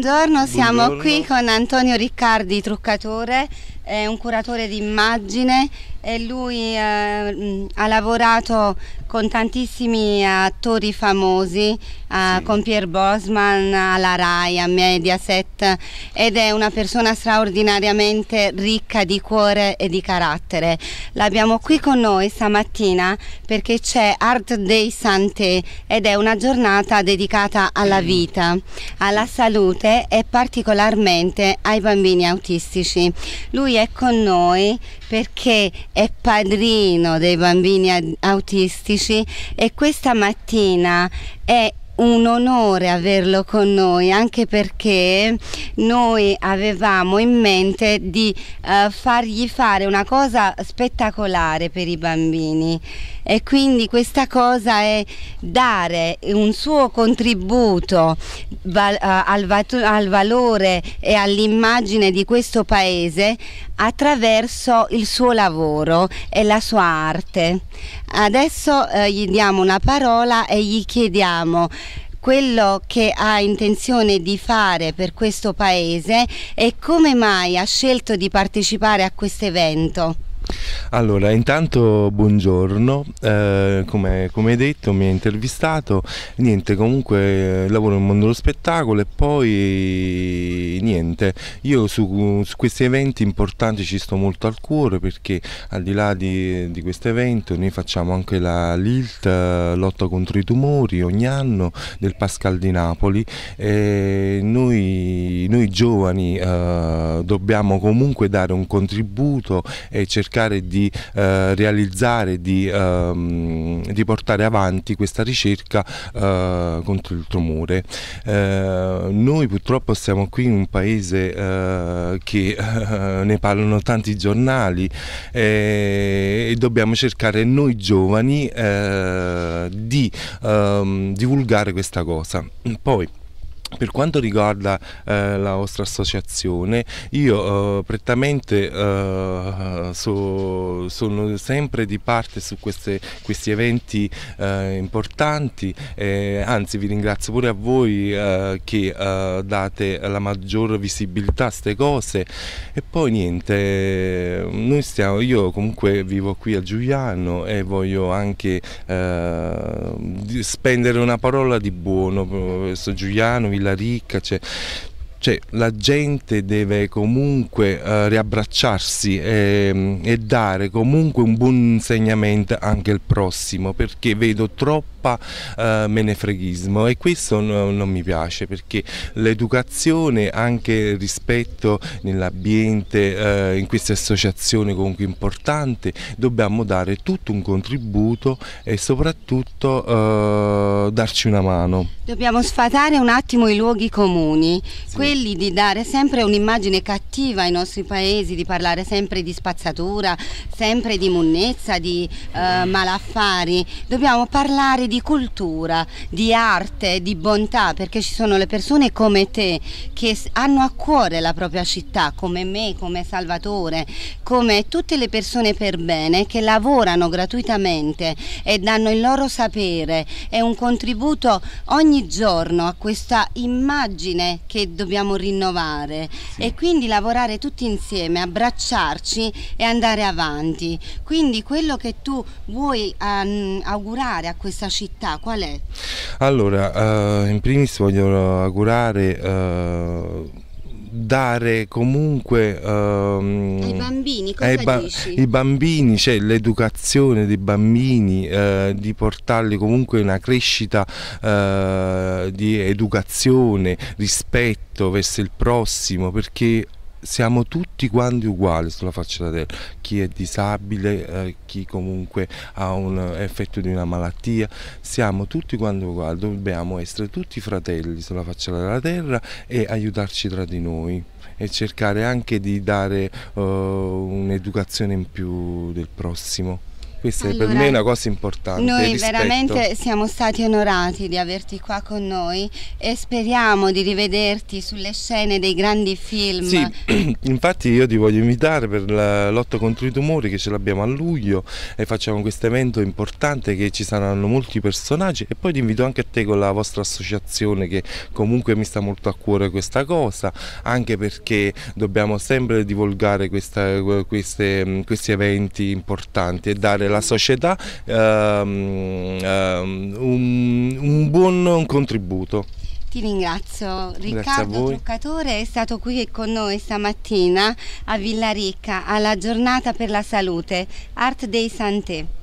Buongiorno, siamo Buongiorno. qui con Antonio Riccardi, truccatore, è un curatore di immagine e lui eh, mm, ha lavorato con tantissimi attori famosi, eh, sì. con Pierre Bosman, alla Rai, a Mediaset ed è una persona straordinariamente ricca di cuore e di carattere. L'abbiamo qui con noi stamattina perché c'è Art Day Santé ed è una giornata dedicata alla vita, alla salute e particolarmente ai bambini autistici. Lui è con noi perché è padrino dei bambini autistici e questa mattina è un onore averlo con noi, anche perché noi avevamo in mente di eh, fargli fare una cosa spettacolare per i bambini e quindi questa cosa è dare un suo contributo val eh, al, va al valore e all'immagine di questo paese attraverso il suo lavoro e la sua arte. Adesso eh, gli diamo una parola e gli chiediamo quello che ha intenzione di fare per questo paese e come mai ha scelto di partecipare a questo evento. Allora, intanto buongiorno, eh, come, hai detto mi ha intervistato, niente, comunque eh, lavoro nel mondo dello spettacolo e poi niente, io su, su questi eventi importanti ci sto molto al cuore perché al di là di, di questo evento noi facciamo anche la LILT, eh, lotta contro i tumori, ogni anno del Pascal di Napoli e noi, noi giovani eh, dobbiamo comunque dare un contributo e cercare cercare di eh, realizzare, di, ehm, di, portare avanti questa ricerca eh, contro il tumore. Eh, noi purtroppo siamo qui in un paese eh, che ne parlano tanti giornali eh, e dobbiamo cercare noi giovani eh, di ehm, divulgare questa cosa. Poi, per quanto riguarda eh, la vostra associazione, io eh, prettamente eh, so, sono sempre di parte su queste, questi eventi eh, importanti, eh, anzi vi ringrazio pure a voi eh, che date la maggior visibilità a queste cose e poi niente, stiamo, io comunque vivo qui a Giuliano e voglio anche spendere una parola di buono su Giuliano, 2000 ricca, cioè, cioè, la gente deve comunque eh, riabbracciarsi e, ehm, e, dare comunque un buon insegnamento anche al prossimo perché vedo troppa eh, menefreghismo e questo no, non mi piace perché l'educazione anche rispetto nell'ambiente eh, in queste associazioni comunque importanti dobbiamo dare tutto un contributo e soprattutto eh, darci una mano. Dobbiamo sfatare un attimo i luoghi comuni. Sì quelli di dare sempre un'immagine cattiva ai nostri paesi, di parlare sempre di spazzatura, sempre di munnezza, di eh, malaffari. Dobbiamo parlare di cultura, di arte, di bontà, perché ci sono le persone come te che hanno a cuore la propria città, come me, come Salvatore, come tutte le persone per bene che lavorano gratuitamente e danno il loro sapere e un contributo ogni giorno a questa immagine che dobbiamo vogliamo rinnovare sì. e quindi lavorare tutti insieme, abbracciarci e andare avanti. Quindi quello che tu vuoi um, augurare a questa città qual è? Allora, uh, in primis voglio augurare... Uh, dare comunque um, ai bambini, ai ba dici? i bambini, cioè l'educazione dei bambini, eh, di portarli comunque una crescita eh, di educazione, rispetto verso il prossimo, perché siamo tutti quanti uguali sulla faccia della terra, chi è disabile, eh, chi comunque ha un effetto di una malattia, siamo tutti quanti uguali, dobbiamo essere tutti fratelli sulla faccia della terra e aiutarci tra di noi e cercare anche di dare eh, un'educazione in più del prossimo. Questa allora, per me una cosa importante. Noi veramente siamo stati onorati di averti qua con noi e speriamo di rivederti sulle scene dei grandi film. Sì, infatti io ti voglio invitare per la lotta contro i tumori che ce l'abbiamo a luglio e facciamo questo evento importante che ci saranno molti personaggi e poi ti invito anche a te con la vostra associazione che comunque mi sta molto a cuore questa cosa, anche perché dobbiamo sempre divulgare questa, queste, questi eventi importanti e dare la società ehm, ehm, un, un buon contributo. Ti ringrazio. Riccardo Truccatore è stato qui con noi stamattina a Villa Ricca alla giornata per la salute, Art Day Santé.